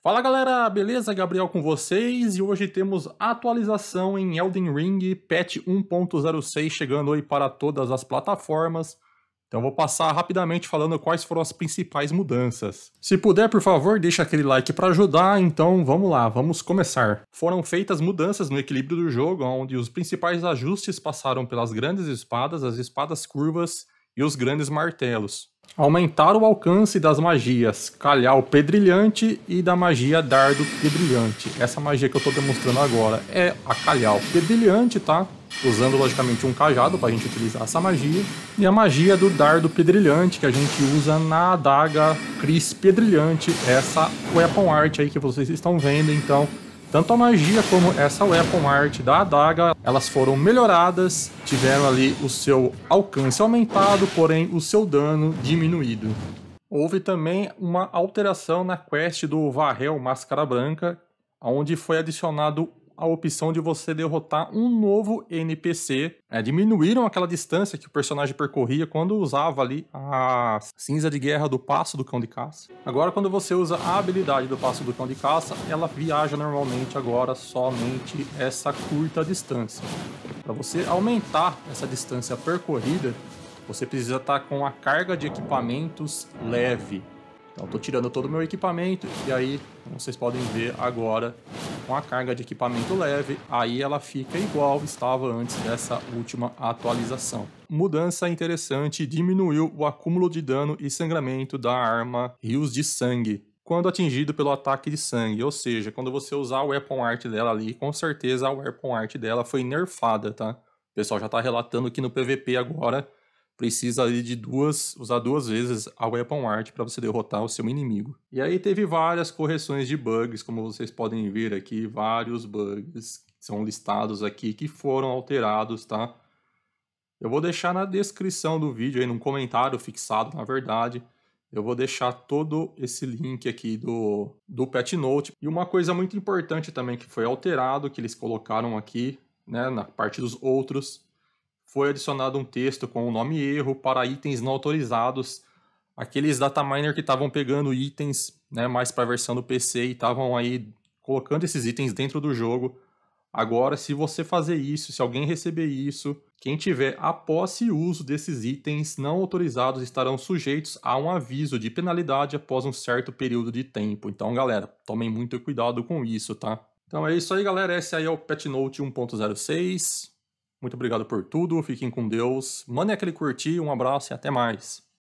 Fala galera, beleza? Gabriel com vocês e hoje temos atualização em Elden Ring, patch 1.06 chegando aí para todas as plataformas. Então vou passar rapidamente falando quais foram as principais mudanças. Se puder, por favor, deixa aquele like para ajudar, então vamos lá, vamos começar. Foram feitas mudanças no equilíbrio do jogo, onde os principais ajustes passaram pelas grandes espadas, as espadas curvas e os grandes martelos. Aumentar o alcance das magias, calhar o pedrilhante e da magia dardo pedrilhante. Essa magia que eu estou demonstrando agora é a calhar o pedrilhante, tá? usando logicamente um cajado para a gente utilizar essa magia, e a magia do dardo pedrilhante que a gente usa na adaga Cris Pedrilhante, essa é weapon art aí que vocês estão vendo, então tanto a magia como essa weapon art da adaga, elas foram melhoradas, tiveram ali o seu alcance aumentado, porém o seu dano diminuído. Houve também uma alteração na quest do Varrel Máscara Branca, onde foi adicionado a opção de você derrotar um novo NPC. É, diminuíram aquela distância que o personagem percorria quando usava ali a cinza de guerra do passo do cão de caça. Agora, quando você usa a habilidade do passo do cão de caça, ela viaja normalmente agora somente essa curta distância. Para você aumentar essa distância percorrida, você precisa estar tá com a carga de equipamentos leve. Então estou tirando todo o meu equipamento e aí, como vocês podem ver agora, com a carga de equipamento leve, aí ela fica igual estava antes dessa última atualização. Mudança interessante, diminuiu o acúmulo de dano e sangramento da arma Rios de Sangue quando atingido pelo ataque de sangue, ou seja, quando você usar o weapon art dela ali, com certeza a weapon art dela foi nerfada, tá? O pessoal já está relatando que no PVP agora precisa ali de duas, usar duas vezes a Weapon Art para você derrotar o seu inimigo. E aí teve várias correções de bugs, como vocês podem ver aqui, vários bugs são listados aqui que foram alterados, tá? Eu vou deixar na descrição do vídeo, aí num comentário fixado, na verdade, eu vou deixar todo esse link aqui do, do Pet Note. E uma coisa muito importante também que foi alterado, que eles colocaram aqui, né, na parte dos outros, foi adicionado um texto com o nome erro para itens não autorizados, aqueles dataminer que estavam pegando itens né, mais para a versão do PC e estavam aí colocando esses itens dentro do jogo. Agora, se você fazer isso, se alguém receber isso, quem tiver a posse e uso desses itens não autorizados estarão sujeitos a um aviso de penalidade após um certo período de tempo. Então, galera, tomem muito cuidado com isso, tá? Então é isso aí, galera. Esse aí é o Pet Note 1.06. Muito obrigado por tudo, fiquem com Deus, mandem aquele curtir, um abraço e até mais.